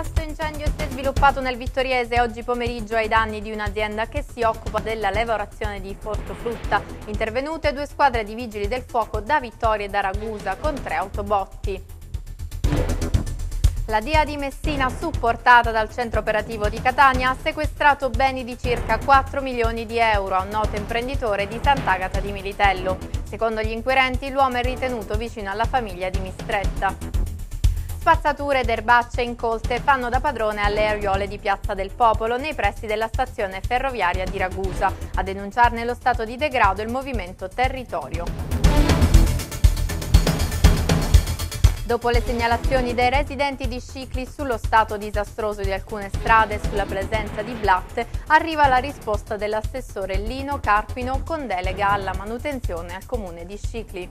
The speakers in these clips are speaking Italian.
vasto incendio si è sviluppato nel Vittoriese oggi pomeriggio ai danni di un'azienda che si occupa della lavorazione di fortofrutta. Intervenute due squadre di vigili del fuoco da Vittoria e da Ragusa con tre autobotti. La DIA di Messina, supportata dal centro operativo di Catania, ha sequestrato beni di circa 4 milioni di euro a un noto imprenditore di Sant'Agata di Militello. Secondo gli inquirenti, l'uomo è ritenuto vicino alla famiglia di Mistretta. Spazzature ed erbacce incolte fanno da padrone alle ariole di Piazza del Popolo nei pressi della stazione ferroviaria di Ragusa, a denunciarne lo stato di degrado il movimento Territorio. Dopo le segnalazioni dei residenti di Scicli sullo stato disastroso di alcune strade e sulla presenza di blatte, arriva la risposta dell'assessore Lino Carpino con delega alla manutenzione al comune di Scicli.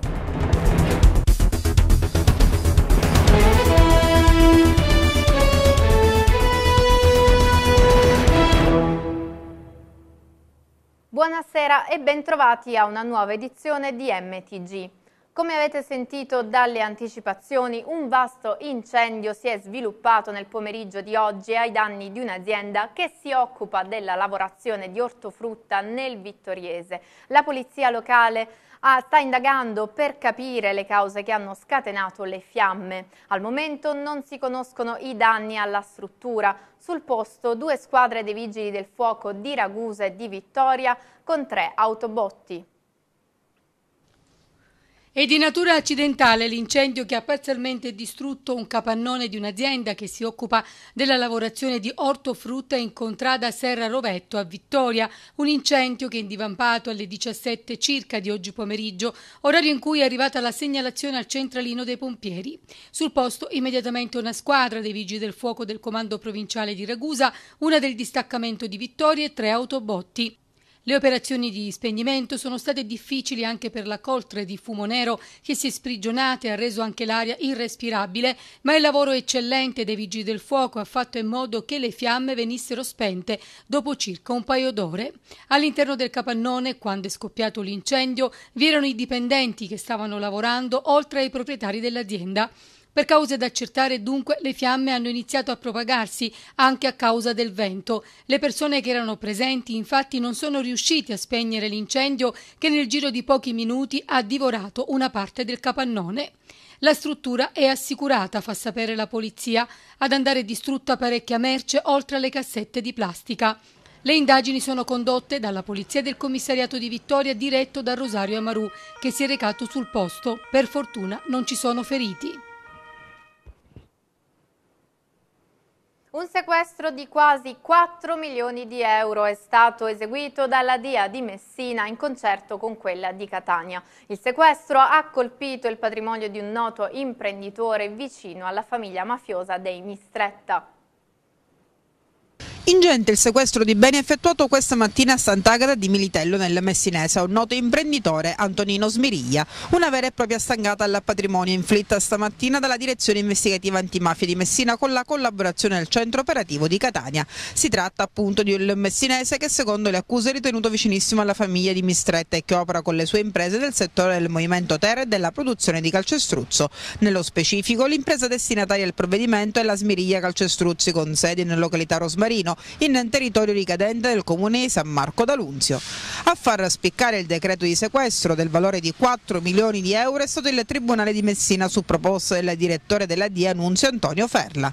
Buonasera e bentrovati a una nuova edizione di MTG. Come avete sentito dalle anticipazioni, un vasto incendio si è sviluppato nel pomeriggio di oggi ai danni di un'azienda che si occupa della lavorazione di ortofrutta nel Vittoriese. La polizia locale ah, sta indagando per capire le cause che hanno scatenato le fiamme. Al momento non si conoscono i danni alla struttura. Sul posto due squadre dei vigili del fuoco di Ragusa e di Vittoria con tre autobotti. È di natura accidentale l'incendio che ha parzialmente distrutto un capannone di un'azienda che si occupa della lavorazione di ortofrutta in contrada Serra Rovetto a Vittoria. Un incendio che è divampato alle 17 circa di oggi pomeriggio, orario in cui è arrivata la segnalazione al centralino dei pompieri. Sul posto immediatamente una squadra dei vigili del fuoco del comando provinciale di Ragusa, una del distaccamento di Vittoria e tre autobotti. Le operazioni di spegnimento sono state difficili anche per la coltre di fumo nero che si è sprigionata e ha reso anche l'aria irrespirabile, ma il lavoro eccellente dei vigili del fuoco ha fatto in modo che le fiamme venissero spente dopo circa un paio d'ore. All'interno del capannone, quando è scoppiato l'incendio, vi erano i dipendenti che stavano lavorando oltre ai proprietari dell'azienda. Per cause da accertare dunque le fiamme hanno iniziato a propagarsi anche a causa del vento. Le persone che erano presenti infatti non sono riusciti a spegnere l'incendio che nel giro di pochi minuti ha divorato una parte del capannone. La struttura è assicurata, fa sapere la polizia, ad andare distrutta parecchia merce oltre alle cassette di plastica. Le indagini sono condotte dalla polizia del commissariato di Vittoria diretto da Rosario Amarù che si è recato sul posto. Per fortuna non ci sono feriti. Un sequestro di quasi 4 milioni di euro è stato eseguito dalla DIA di Messina in concerto con quella di Catania. Il sequestro ha colpito il patrimonio di un noto imprenditore vicino alla famiglia mafiosa dei Mistretta. Ingente il sequestro di beni effettuato questa mattina a Sant'Agata di Militello nel Messinese a un noto imprenditore Antonino Smiriglia. Una vera e propria stangata al patrimonio inflitta stamattina dalla direzione investigativa antimafia di Messina con la collaborazione del centro operativo di Catania. Si tratta appunto di un messinese che secondo le accuse è ritenuto vicinissimo alla famiglia di Mistretta e che opera con le sue imprese del settore del movimento terra e della produzione di calcestruzzo. Nello specifico l'impresa destinataria al provvedimento è la Smiriglia Calcestruzzi con sede in località Rosmarino in territorio ricadente del comune di San Marco d'Alunzio. A far spiccare il decreto di sequestro del valore di 4 milioni di euro è stato il Tribunale di Messina su proposta del direttore della DIA Nunzio Antonio Ferla.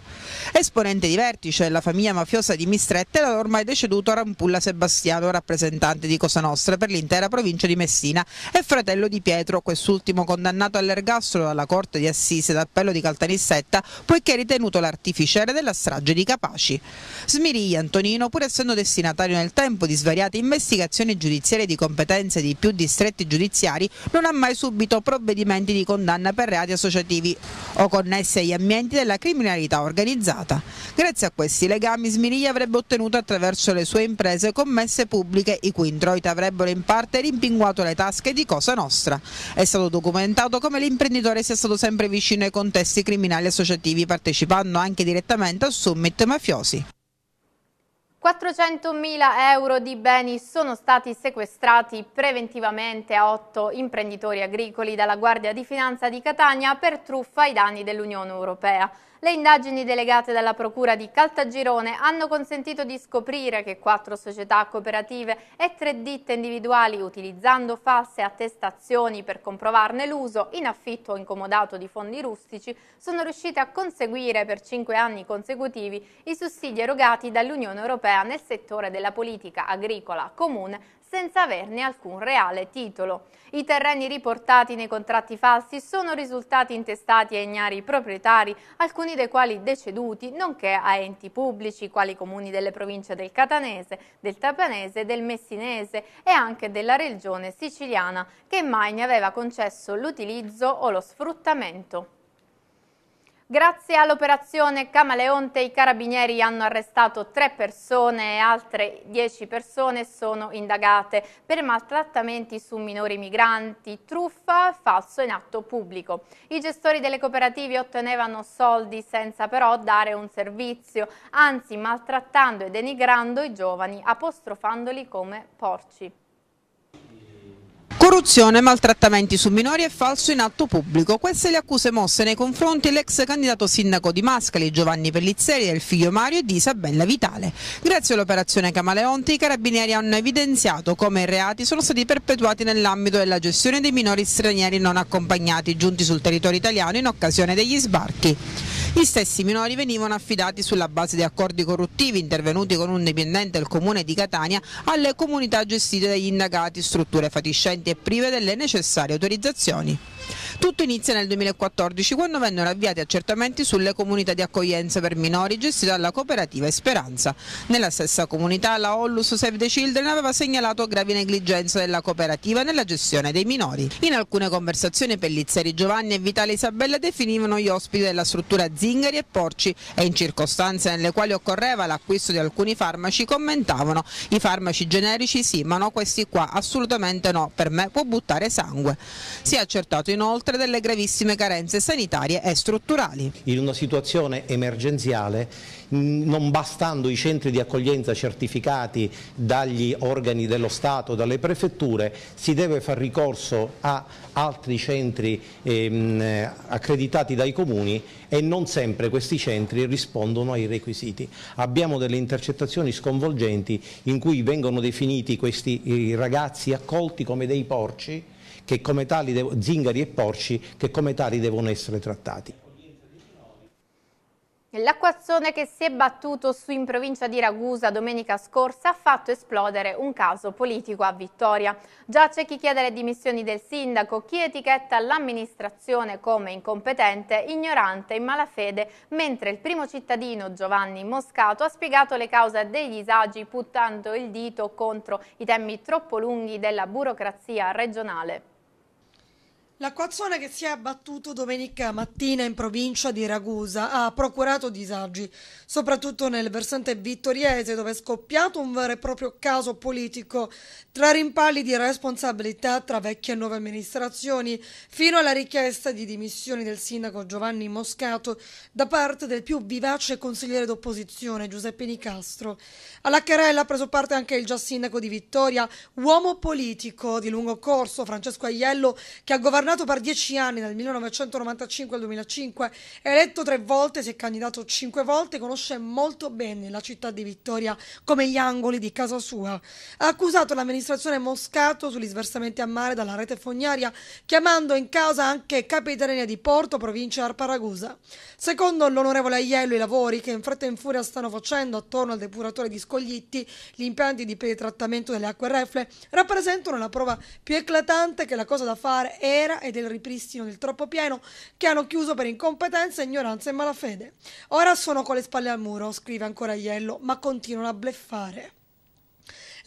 Esponente di vertice della famiglia mafiosa di Mistretta era ormai deceduto Rampulla Sebastiano, rappresentante di Cosa Nostra per l'intera provincia di Messina e fratello di Pietro, quest'ultimo condannato all'ergastolo dalla Corte di Assise d'appello di Caltanissetta poiché ritenuto l'artificiere della strage di Capaci. Smiriglia Antonino, pur essendo destinatario nel tempo di svariate investigazioni giudiziarie di competenze di più distretti giudiziari, non ha mai subito provvedimenti di condanna per reati associativi o connessi agli ambienti della criminalità organizzata. Grazie a questi legami Smiriglia avrebbe ottenuto attraverso le sue imprese commesse pubbliche i cui introiti avrebbero in parte rimpinguato le tasche di Cosa Nostra. È stato documentato come l'imprenditore sia stato sempre vicino ai contesti criminali associativi partecipando anche direttamente a summit mafiosi. 400.000 euro di beni sono stati sequestrati preventivamente a otto imprenditori agricoli dalla Guardia di Finanza di Catania per truffa ai danni dell'Unione Europea. Le indagini delegate dalla Procura di Caltagirone hanno consentito di scoprire che quattro società cooperative e tre ditte individuali, utilizzando false attestazioni per comprovarne l'uso, in affitto o incomodato di fondi rustici, sono riuscite a conseguire per cinque anni consecutivi i sussidi erogati dall'Unione Europea nel settore della politica agricola comune senza averne alcun reale titolo. I terreni riportati nei contratti falsi sono risultati intestati a ignari proprietari, alcuni dei quali deceduti, nonché a enti pubblici, quali i comuni delle province del Catanese, del Tapanese, del Messinese e anche della regione siciliana, che mai ne aveva concesso l'utilizzo o lo sfruttamento. Grazie all'operazione Camaleonte i carabinieri hanno arrestato tre persone e altre dieci persone sono indagate per maltrattamenti su minori migranti, truffa, falso in atto pubblico. I gestori delle cooperative ottenevano soldi senza però dare un servizio, anzi maltrattando e denigrando i giovani, apostrofandoli come porci. Corruzione, maltrattamenti su minori e falso in atto pubblico. Queste le accuse mosse nei confronti dell'ex candidato sindaco di Mascali Giovanni Pellizzeri, del figlio Mario e di Isabella Vitale. Grazie all'operazione Camaleonti i carabinieri hanno evidenziato come i reati sono stati perpetuati nell'ambito della gestione dei minori stranieri non accompagnati giunti sul territorio italiano in occasione degli sbarchi. Gli stessi minori venivano affidati sulla base di accordi corruttivi intervenuti con un dipendente del comune di Catania alle comunità gestite dagli indagati, strutture fatiscenti e prive delle necessarie autorizzazioni. Tutto inizia nel 2014 quando vennero avviati accertamenti sulle comunità di accoglienza per minori gestite dalla cooperativa Esperanza. Nella stessa comunità la Ollus Save the Children aveva segnalato gravi negligenze della cooperativa nella gestione dei minori. In alcune conversazioni Pellizzeri Giovanni e Vitale Isabella definivano gli ospiti della struttura Zingari e Porci e in circostanze nelle quali occorreva l'acquisto di alcuni farmaci commentavano i farmaci generici sì ma no questi qua assolutamente no, per me può buttare sangue. Si è accertato inoltre oltre delle gravissime carenze sanitarie e strutturali. In una situazione emergenziale, mm, non bastando i centri di accoglienza certificati dagli organi dello Stato, dalle prefetture, si deve far ricorso a altri centri ehm, accreditati dai comuni e non sempre questi centri rispondono ai requisiti. Abbiamo delle intercettazioni sconvolgenti in cui vengono definiti questi eh, ragazzi accolti come dei porci che come tali devo, zingari e porci che come tali devono essere trattati. L'acquazzone che si è battuto su in provincia di Ragusa domenica scorsa ha fatto esplodere un caso politico a Vittoria. Già c'è chi chiede le dimissioni del sindaco, chi etichetta l'amministrazione come incompetente, ignorante e in malafede, mentre il primo cittadino Giovanni Moscato ha spiegato le cause dei disagi puntando il dito contro i temi troppo lunghi della burocrazia regionale. L'acquazzone che si è abbattuto domenica mattina in provincia di Ragusa ha procurato disagi, soprattutto nel versante vittoriese dove è scoppiato un vero e proprio caso politico tra rimpalli di responsabilità tra vecchie e nuove amministrazioni fino alla richiesta di dimissioni del sindaco Giovanni Moscato da parte del più vivace consigliere d'opposizione Giuseppe Nicastro. Alla querela ha preso parte anche il già sindaco di Vittoria, uomo politico di lungo corso Francesco Aiello che ha governato Governato per dieci anni, dal 1995 al 2005, eletto tre volte, si è candidato cinque volte, conosce molto bene la città di Vittoria come gli angoli di casa sua. Ha accusato l'amministrazione Moscato sugli sversamenti a mare dalla rete fognaria, chiamando in causa anche Capitania di Porto, provincia Arparagusa. Secondo l'onorevole Aiello, i lavori che in fretta e in furia stanno facendo attorno al depuratore di Scoglitti, gli impianti di trattamento delle acque reflue, rappresentano la prova più eclatante che la cosa da fare era e del ripristino del troppo pieno che hanno chiuso per incompetenza, ignoranza e malafede. Ora sono con le spalle al muro, scrive ancora Iello, ma continuano a bleffare.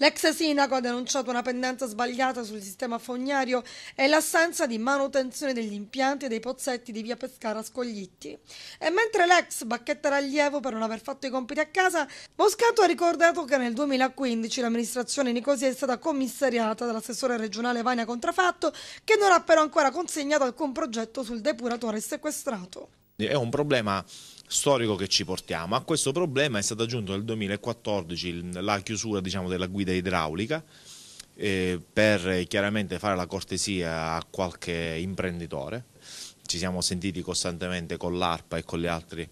L'ex sindaco ha denunciato una pendenza sbagliata sul sistema fognario e l'assenza di manutenzione degli impianti e dei pozzetti di via Pescara Scoglitti. E mentre l'ex bacchetta allievo per non aver fatto i compiti a casa, Moscato ha ricordato che nel 2015 l'amministrazione Nicosia è stata commissariata dall'assessore regionale Vania Contrafatto, che non ha però ancora consegnato alcun progetto sul depuratore sequestrato. È un problema storico che ci portiamo. A questo problema è stato aggiunto nel 2014 la chiusura diciamo, della guida idraulica eh, per eh, chiaramente fare la cortesia a qualche imprenditore. Ci siamo sentiti costantemente con l'ARPA e con gli altri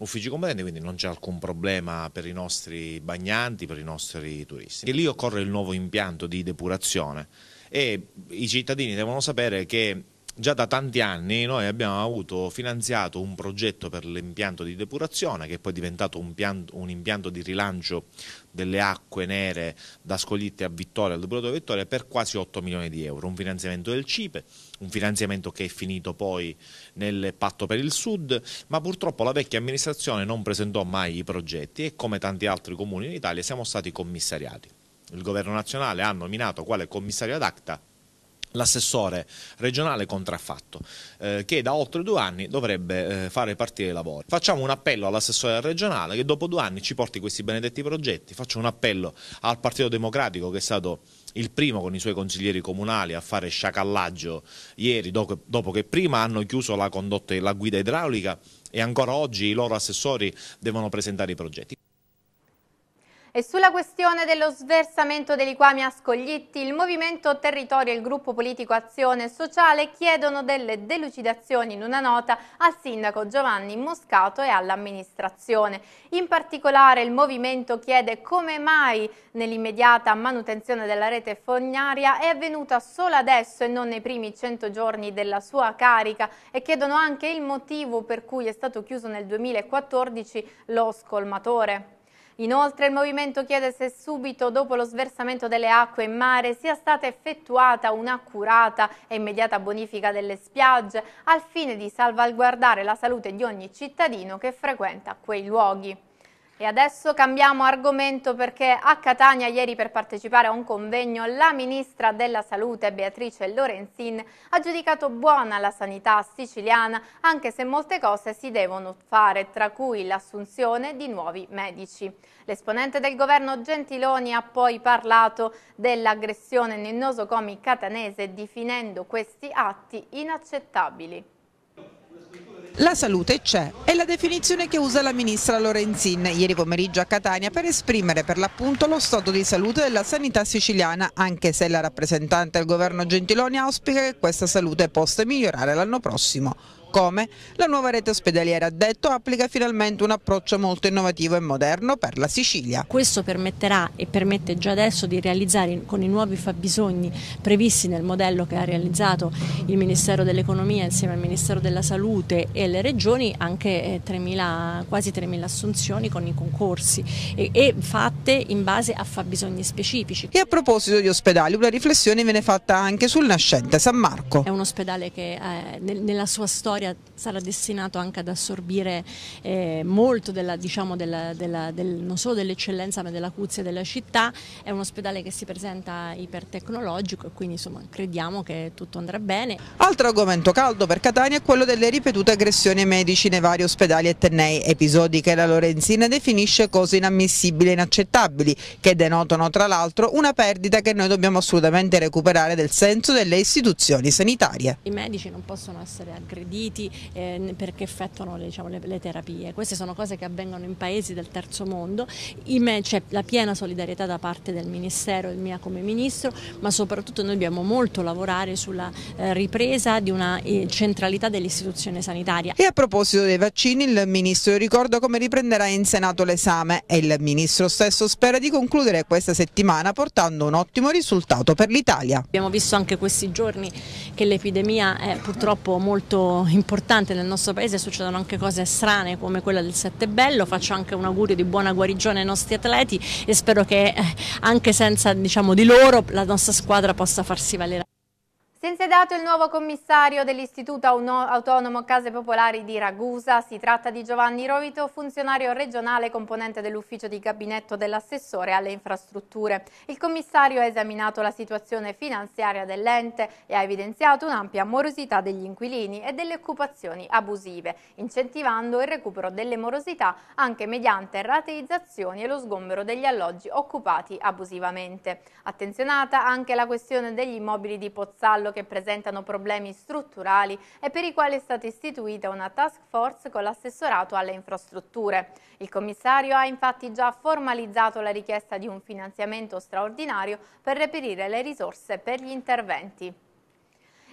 uffici competenti, quindi non c'è alcun problema per i nostri bagnanti, per i nostri turisti. E lì occorre il nuovo impianto di depurazione e i cittadini devono sapere che Già da tanti anni noi abbiamo avuto finanziato un progetto per l'impianto di depurazione che è poi diventato un, pianto, un, impianto di rilancio delle acque nere da scoglitte a Vittoria, al depuratore Vittoria, per quasi 8 milioni di euro. Un finanziamento del CIPE, un finanziamento che è finito poi nel patto per il Sud, ma purtroppo la vecchia amministrazione non presentò mai i progetti e come tanti altri comuni in Italia siamo stati commissariati. Il governo nazionale ha nominato quale commissario ad acta l'assessore regionale contraffatto eh, che da oltre due anni dovrebbe eh, fare partire i lavori. Facciamo un appello all'assessore regionale che dopo due anni ci porti questi benedetti progetti, faccio un appello al Partito Democratico che è stato il primo con i suoi consiglieri comunali a fare sciacallaggio ieri dopo, dopo che prima hanno chiuso la condotta e la guida idraulica e ancora oggi i loro assessori devono presentare i progetti. E sulla questione dello sversamento dei liquami a Scoglitti, il Movimento Territorio e il gruppo politico Azione Sociale chiedono delle delucidazioni in una nota al sindaco Giovanni Moscato e all'amministrazione. In particolare il Movimento chiede come mai nell'immediata manutenzione della rete fognaria è avvenuta solo adesso e non nei primi 100 giorni della sua carica e chiedono anche il motivo per cui è stato chiuso nel 2014 lo scolmatore. Inoltre il Movimento chiede se subito dopo lo sversamento delle acque in mare sia stata effettuata un'accurata e immediata bonifica delle spiagge al fine di salvaguardare la salute di ogni cittadino che frequenta quei luoghi. E adesso cambiamo argomento perché a Catania ieri per partecipare a un convegno la ministra della salute Beatrice Lorenzin ha giudicato buona la sanità siciliana anche se molte cose si devono fare tra cui l'assunzione di nuovi medici. L'esponente del governo Gentiloni ha poi parlato dell'aggressione nel nosocomi catanese definendo questi atti inaccettabili. La salute c'è, è la definizione che usa la ministra Lorenzin ieri pomeriggio a Catania per esprimere per l'appunto lo stato di salute della sanità siciliana, anche se la rappresentante del governo Gentiloni auspica che questa salute possa migliorare l'anno prossimo come la nuova rete ospedaliera, ha detto, applica finalmente un approccio molto innovativo e moderno per la Sicilia. Questo permetterà e permette già adesso di realizzare con i nuovi fabbisogni previsti nel modello che ha realizzato il Ministero dell'Economia insieme al Ministero della Salute e le regioni anche 3.000, eh, quasi 3.000 assunzioni con i concorsi e, e fatte in base a fabbisogni specifici. E a proposito di ospedali, una riflessione viene fatta anche sul nascente San Marco. È un ospedale che eh, nella sua storia storia sarà destinato anche ad assorbire eh, molto della, diciamo della, della, del, non solo dell'eccellenza ma dell'acuzia della città, è un ospedale che si presenta ipertecnologico e quindi insomma crediamo che tutto andrà bene. Altro argomento caldo per Catania è quello delle ripetute aggressioni ai medici nei vari ospedali e tennei, episodi che la Lorenzina definisce cose inammissibili e inaccettabili, che denotano tra l'altro una perdita che noi dobbiamo assolutamente recuperare del senso delle istituzioni sanitarie. I medici non possono essere aggrediti partiti eh, perché effettuano le, diciamo, le, le, terapie. Queste sono cose che avvengono in paesi del terzo mondo, in me c'è la piena solidarietà da parte del Ministero e mia come Ministro, ma soprattutto noi dobbiamo molto lavorare sulla eh, ripresa di una eh, centralità dell'istituzione sanitaria. E a proposito dei vaccini, il Ministro ricorda come riprenderà in Senato l'esame e il Ministro stesso spera di concludere questa settimana portando un ottimo risultato per l'Italia. Abbiamo visto anche questi giorni che l'epidemia è purtroppo molto importante importante nel nostro paese succedono anche cose strane come quella del Bello, faccio anche un augurio di buona guarigione ai nostri atleti e spero che eh, anche senza diciamo, di loro la nostra squadra possa farsi valere. Si è il nuovo commissario dell'Istituto Autonomo Case Popolari di Ragusa. Si tratta di Giovanni Rovito, funzionario regionale componente dell'ufficio di gabinetto dell'assessore alle infrastrutture. Il commissario ha esaminato la situazione finanziaria dell'ente e ha evidenziato un'ampia morosità degli inquilini e delle occupazioni abusive, incentivando il recupero delle morosità anche mediante rateizzazioni e lo sgombero degli alloggi occupati abusivamente. Attenzionata anche la questione degli immobili di Pozzallo ballo che presentano problemi strutturali e per i quali è stata istituita una task force con l'assessorato alle infrastrutture. Il commissario ha infatti già formalizzato la richiesta di un finanziamento straordinario per reperire le risorse per gli interventi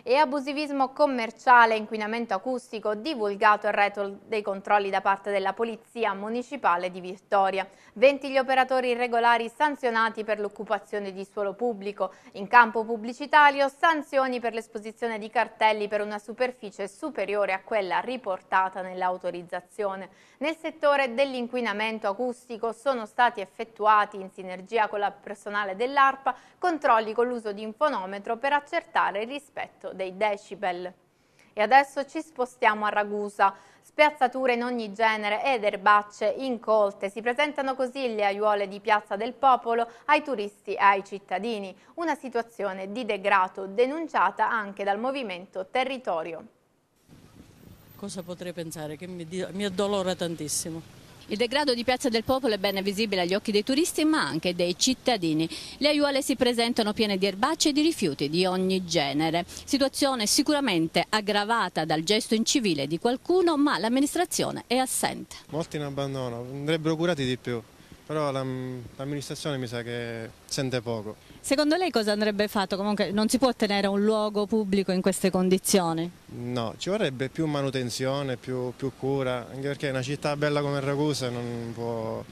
e abusivismo commerciale e inquinamento acustico divulgato al retro dei controlli da parte della Polizia Municipale di Vittoria. 20 gli operatori irregolari sanzionati per l'occupazione di suolo pubblico. In campo pubblicitario sanzioni per l'esposizione di cartelli per una superficie superiore a quella riportata nell'autorizzazione. Nel settore dell'inquinamento acustico sono stati effettuati in sinergia con la personale dell'ARPA controlli con l'uso di un fonometro per accertare il rispetto dei decibel. E adesso ci spostiamo a Ragusa. Spiazzature in ogni genere ed erbacce incolte. Si presentano così le aiuole di Piazza del Popolo ai turisti e ai cittadini. Una situazione di degrado denunciata anche dal movimento Territorio. Cosa potrei pensare? Che mi, mi addolora tantissimo il degrado di Piazza del Popolo è ben visibile agli occhi dei turisti ma anche dei cittadini. Le aiuole si presentano piene di erbacce e di rifiuti di ogni genere. Situazione sicuramente aggravata dal gesto incivile di qualcuno ma l'amministrazione è assente. Molti in abbandono, andrebbero curati di più, però l'amministrazione mi sa che sente poco. Secondo lei cosa andrebbe fatto? Comunque non si può tenere un luogo pubblico in queste condizioni? No, ci vorrebbe più manutenzione, più, più cura, anche perché una città bella come Ragusa non può,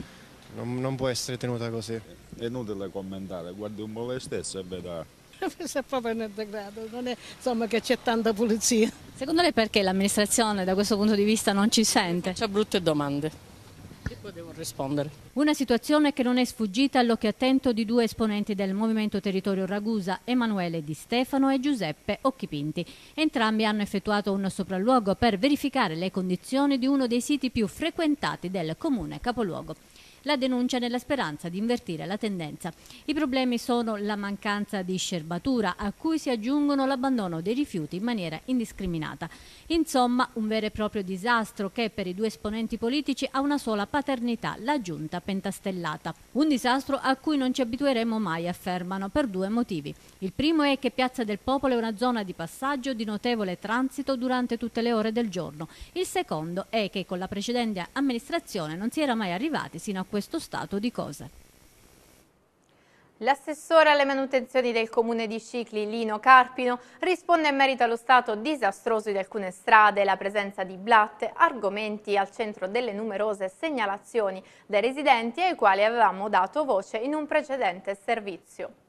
non, non può essere tenuta così. È inutile commentare, guardi un po' lei stesso e veda questo è proprio nel degrado, non è insomma, che c'è tanta pulizia. Secondo lei perché l'amministrazione da questo punto di vista non ci sente? C'è brutte domande devo rispondere. Una situazione che non è sfuggita all'occhio attento di due esponenti del Movimento Territorio Ragusa, Emanuele Di Stefano e Giuseppe Occhipinti. Entrambi hanno effettuato un sopralluogo per verificare le condizioni di uno dei siti più frequentati del comune capoluogo la denuncia nella speranza di invertire la tendenza. I problemi sono la mancanza di scerbatura a cui si aggiungono l'abbandono dei rifiuti in maniera indiscriminata. Insomma, un vero e proprio disastro che per i due esponenti politici ha una sola paternità, la giunta pentastellata. Un disastro a cui non ci abitueremo mai, affermano, per due motivi. Il primo è che Piazza del Popolo è una zona di passaggio di notevole transito durante tutte le ore del giorno. Il secondo è che con la precedente amministrazione non si era mai arrivati sino a questo stato di cose. L'assessore alle manutenzioni del comune di Cicli, Lino Carpino, risponde in merito allo stato disastroso di alcune strade, e la presenza di blatte, argomenti al centro delle numerose segnalazioni dei residenti ai quali avevamo dato voce in un precedente servizio.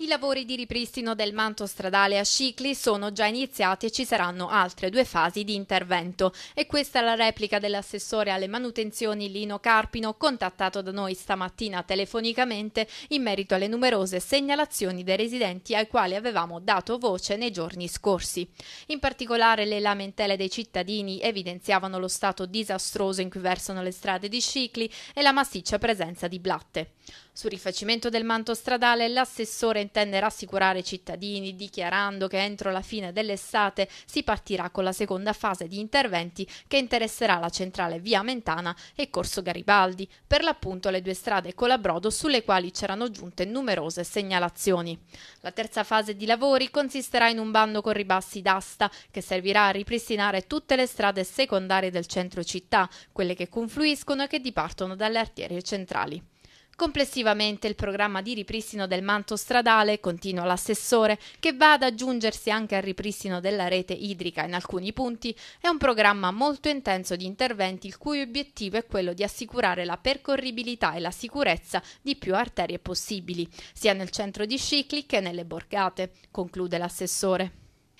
I lavori di ripristino del manto stradale a Scicli sono già iniziati e ci saranno altre due fasi di intervento. E questa è la replica dell'assessore alle manutenzioni Lino Carpino, contattato da noi stamattina telefonicamente in merito alle numerose segnalazioni dei residenti ai quali avevamo dato voce nei giorni scorsi. In particolare le lamentele dei cittadini evidenziavano lo stato disastroso in cui versano le strade di Scicli e la massiccia presenza di blatte. Sul rifacimento del manto stradale l'assessore intende rassicurare i cittadini dichiarando che entro la fine dell'estate si partirà con la seconda fase di interventi che interesserà la centrale Via Mentana e Corso Garibaldi, per l'appunto le due strade Colabrodo sulle quali c'erano giunte numerose segnalazioni. La terza fase di lavori consisterà in un bando con ribassi d'asta che servirà a ripristinare tutte le strade secondarie del centro città, quelle che confluiscono e che dipartono dalle arterie centrali. Complessivamente il programma di ripristino del manto stradale, continua l'assessore, che va ad aggiungersi anche al ripristino della rete idrica in alcuni punti, è un programma molto intenso di interventi il cui obiettivo è quello di assicurare la percorribilità e la sicurezza di più arterie possibili, sia nel centro di Scicli che nelle borgate, conclude l'assessore.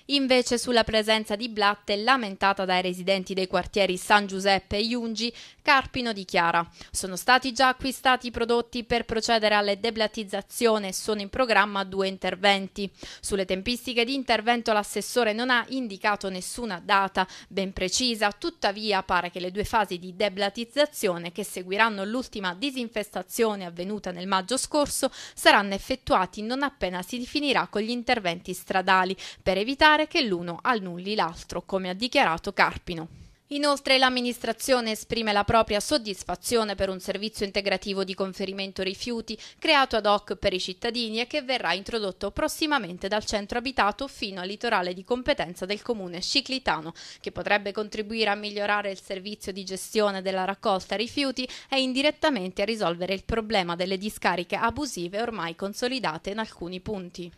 Invece sulla presenza di blatte lamentata dai residenti dei quartieri San Giuseppe e Iungi, Carpino dichiara «Sono stati già acquistati i prodotti per procedere alla deblatizzazione e sono in programma due interventi. Sulle tempistiche di intervento l'assessore non ha indicato nessuna data ben precisa, tuttavia pare che le due fasi di deblatizzazione che seguiranno l'ultima disinfestazione avvenuta nel maggio scorso saranno effettuati non appena si finirà con gli interventi stradali per evitare evitare che l'uno annulli l'altro, come ha dichiarato Carpino. Inoltre l'amministrazione esprime la propria soddisfazione per un servizio integrativo di conferimento rifiuti creato ad hoc per i cittadini e che verrà introdotto prossimamente dal centro abitato fino al litorale di competenza del comune Sciclitano, che potrebbe contribuire a migliorare il servizio di gestione della raccolta rifiuti e indirettamente a risolvere il problema delle discariche abusive ormai consolidate in alcuni punti.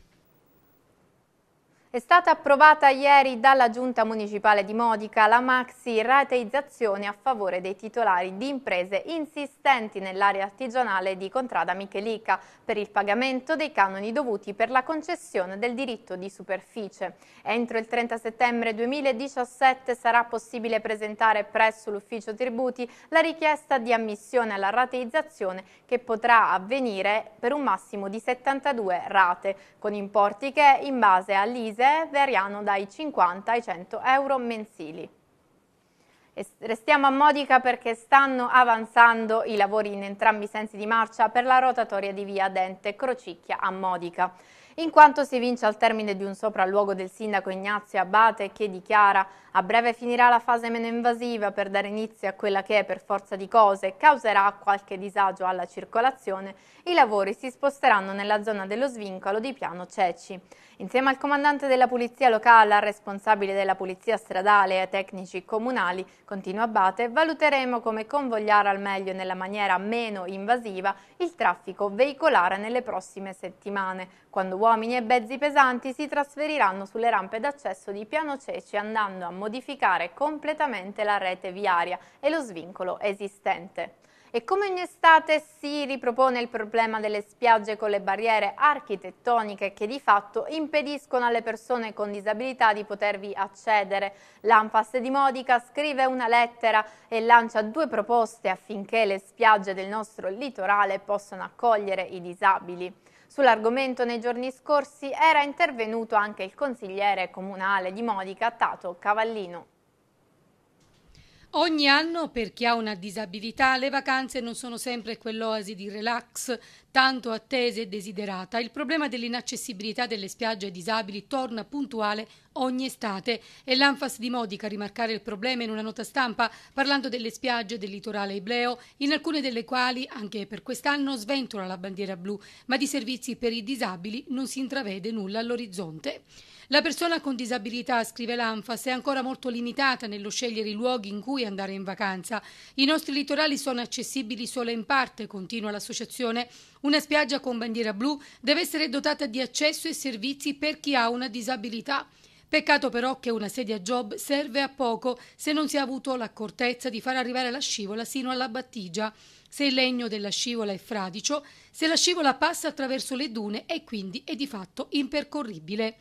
È stata approvata ieri dalla Giunta Municipale di Modica la maxi rateizzazione a favore dei titolari di imprese insistenti nell'area artigianale di Contrada Michelica per il pagamento dei canoni dovuti per la concessione del diritto di superficie. Entro il 30 settembre 2017 sarà possibile presentare presso l'Ufficio Tributi la richiesta di ammissione alla rateizzazione che potrà avvenire per un massimo di 72 rate, con importi che, in base all'ISE, ISEE variano dai 50 ai 100 euro mensili. restiamo a Modica perché stanno avanzando i lavori in entrambi i sensi di marcia per la rotatoria di via Dente Crocicchia a Modica in quanto si vince al termine di un sopralluogo del sindaco Ignazio Abate che dichiara a breve finirà la fase meno invasiva per dare inizio a quella che è per forza di cose causerà qualche disagio alla circolazione, i lavori si sposteranno nella zona dello svincolo di Piano Ceci. Insieme al comandante della Polizia Locale, al responsabile della Polizia Stradale e ai tecnici comunali, continua Abate, valuteremo come convogliare al meglio e nella maniera meno invasiva il traffico veicolare nelle prossime settimane, quando uomini e mezzi pesanti si trasferiranno sulle rampe d'accesso di Piano Ceci andando a modificare completamente la rete viaria e lo svincolo esistente. E come ogni estate si ripropone il problema delle spiagge con le barriere architettoniche che di fatto impediscono alle persone con disabilità di potervi accedere. L'Anfas di Modica scrive una lettera e lancia due proposte affinché le spiagge del nostro litorale possano accogliere i disabili. Sull'argomento nei giorni scorsi era intervenuto anche il consigliere comunale di Modica Tato Cavallino. Ogni anno, per chi ha una disabilità, le vacanze non sono sempre quell'oasi di relax tanto attesa e desiderata. Il problema dell'inaccessibilità delle spiagge ai disabili torna puntuale ogni estate. È l'Anfas di Modica a rimarcare il problema in una nota stampa parlando delle spiagge del litorale ibleo, in alcune delle quali, anche per quest'anno, sventola la bandiera blu, ma di servizi per i disabili non si intravede nulla all'orizzonte. La persona con disabilità, scrive l'Anfas, è ancora molto limitata nello scegliere i luoghi in cui andare in vacanza. I nostri litorali sono accessibili solo in parte, continua l'associazione. Una spiaggia con bandiera blu deve essere dotata di accesso e servizi per chi ha una disabilità. Peccato però che una sedia job serve a poco se non si è avuto l'accortezza di far arrivare la scivola sino alla battigia, se il legno della scivola è fradicio, se la scivola passa attraverso le dune e quindi è di fatto impercorribile.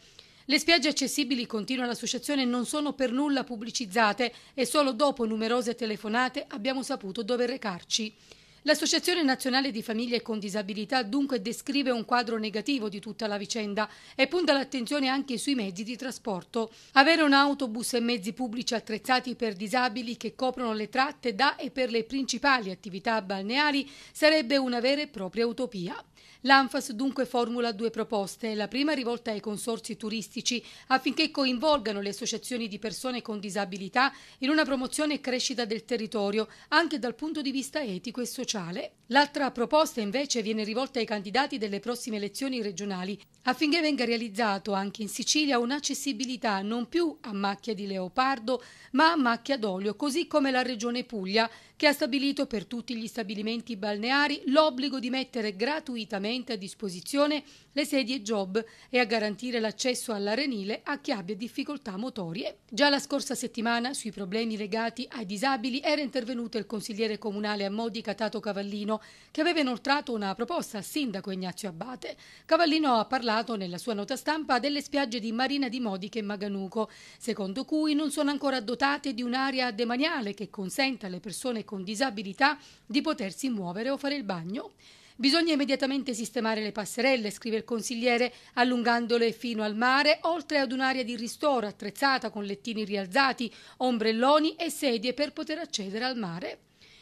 Le spiagge accessibili, continua l'associazione, non sono per nulla pubblicizzate e solo dopo numerose telefonate abbiamo saputo dove recarci. L'Associazione Nazionale di Famiglie con Disabilità dunque descrive un quadro negativo di tutta la vicenda e punta l'attenzione anche sui mezzi di trasporto. Avere un autobus e mezzi pubblici attrezzati per disabili che coprono le tratte da e per le principali attività balneari sarebbe una vera e propria utopia. L'Anfas dunque formula due proposte. La prima rivolta ai consorzi turistici affinché coinvolgano le associazioni di persone con disabilità in una promozione e crescita del territorio, anche dal punto di vista etico e sociale. L'altra proposta invece viene rivolta ai candidati delle prossime elezioni regionali affinché venga realizzato anche in Sicilia un'accessibilità non più a macchia di leopardo, ma a macchia d'olio, così come la Regione Puglia, che ha stabilito per tutti gli stabilimenti balneari l'obbligo di mettere gratuitamente a disposizione le sedie job e a garantire l'accesso all'arenile a chi abbia difficoltà motorie. Già la scorsa settimana sui problemi legati ai disabili era intervenuto il consigliere comunale a Modica Tato Cavallino che aveva inoltrato una proposta al sindaco Ignazio Abbate. Cavallino ha parlato nella sua nota stampa delle spiagge di Marina di Modica e Maganuco, secondo cui non sono ancora dotate di un'area demaniale che consenta alle persone con disabilità di potersi muovere o fare il bagno. Bisogna immediatamente sistemare le passerelle, scrive il consigliere, allungandole fino al mare, oltre ad un'area di ristoro attrezzata con lettini rialzati, ombrelloni e sedie per poter accedere al mare.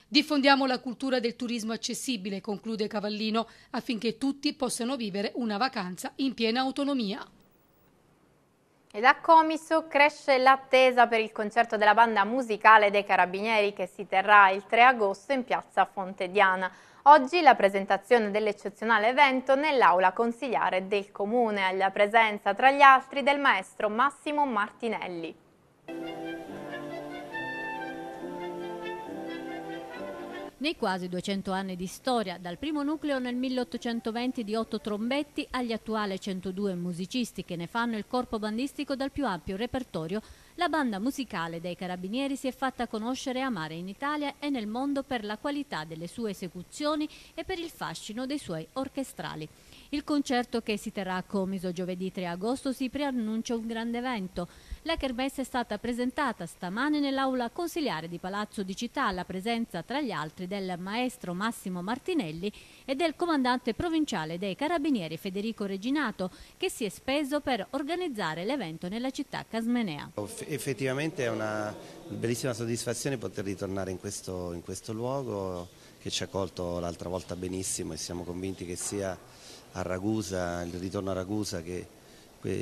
Diffondiamo la cultura del turismo accessibile, conclude Cavallino, affinché tutti possano vivere una vacanza in piena autonomia. E da Comiso cresce l'attesa per il concerto della banda musicale dei Carabinieri che si terrà il 3 agosto in piazza Fonte Diana. Oggi la presentazione dell'eccezionale evento nell'aula consigliare del Comune, alla presenza tra gli altri del maestro Massimo Martinelli. Nei quasi 200 anni di storia, dal primo nucleo nel 1820 di otto trombetti agli attuali 102 musicisti che ne fanno il corpo bandistico dal più ampio repertorio la banda musicale dei Carabinieri si è fatta conoscere e amare in Italia e nel mondo per la qualità delle sue esecuzioni e per il fascino dei suoi orchestrali. Il concerto che si terrà a Comiso giovedì 3 agosto si preannuncia un grande evento. La kermesse è stata presentata stamane nell'aula consiliare di Palazzo di Città alla presenza tra gli altri del maestro Massimo Martinelli e del comandante provinciale dei carabinieri Federico Reginato che si è speso per organizzare l'evento nella città casmenea. Effettivamente è una bellissima soddisfazione poter ritornare in questo, in questo luogo che ci ha colto l'altra volta benissimo e siamo convinti che sia a Ragusa, il ritorno a Ragusa che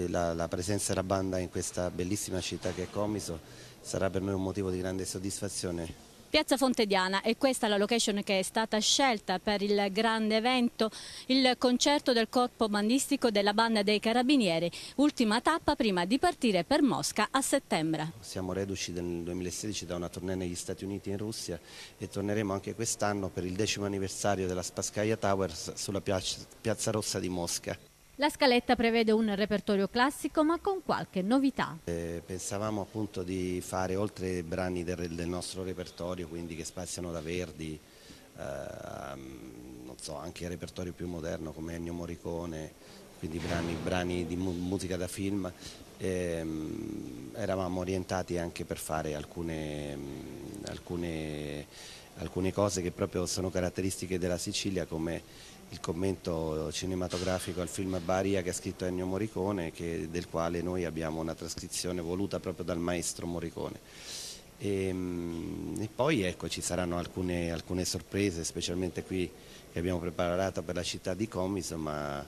la, la presenza della banda in questa bellissima città che è Comiso sarà per noi un motivo di grande soddisfazione. Piazza Fontediana è questa è la location che è stata scelta per il grande evento, il concerto del corpo bandistico della banda dei carabinieri, ultima tappa prima di partire per Mosca a settembre. Siamo reduci nel 2016 da una tournée negli Stati Uniti e in Russia e torneremo anche quest'anno per il decimo anniversario della Spaskaya Towers sulla piazza Rossa di Mosca. La scaletta prevede un repertorio classico ma con qualche novità. Eh, pensavamo appunto di fare oltre ai brani del, del, nostro repertorio, quindi che spaziano da Verdi, eh, so, anche il repertorio più moderno come Ennio Morricone, quindi brani, brani di mu musica da film, eh, eravamo orientati anche per fare alcune, alcune alcune cose che proprio sono caratteristiche della Sicilia come il commento cinematografico al film Baria che ha scritto Ennio Morricone che, del quale noi abbiamo una trascrizione voluta proprio dal maestro Morricone. E, ehm, e poi ecco, ci saranno alcune, alcune, sorprese, specialmente qui che abbiamo preparato per la città di Comiso, ma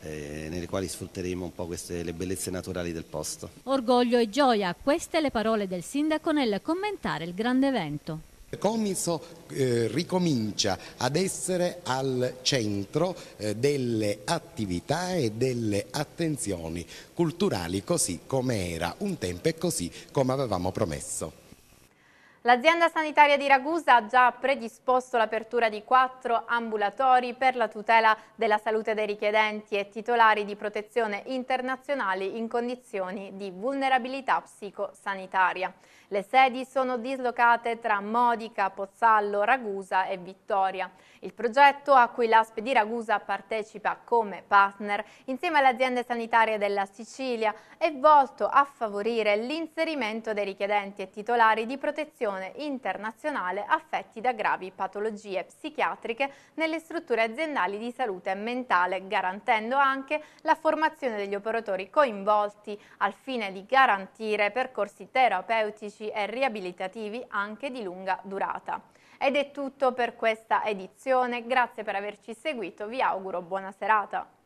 eh, nelle quali sfrutteremo un po' queste, le bellezze naturali del posto. Orgoglio e gioia, queste le parole del sindaco nel commentare il grande evento. Comiso eh, ricomincia ad essere al centro eh, delle attività e delle attenzioni culturali così come era un tempo e così come avevamo promesso. L'azienda sanitaria di Ragusa ha già predisposto l'apertura di quattro ambulatori per la tutela della salute dei richiedenti e titolari di protezione internazionali in condizioni di vulnerabilità psicosanitaria. Le sedi sono dislocate tra Modica, Pozzallo, Ragusa e Vittoria. Il progetto a cui l'ASP di Ragusa partecipa come partner insieme alle aziende sanitarie della Sicilia è volto a favorire l'inserimento dei richiedenti e titolari di protezione promozione internazionale affetti da gravi patologie psichiatriche nelle strutture aziendali di salute mentale, garantendo anche la formazione degli operatori coinvolti al fine di garantire percorsi terapeutici e riabilitativi anche di lunga durata. Ed è tutto per questa edizione, grazie per averci seguito, vi auguro buona serata.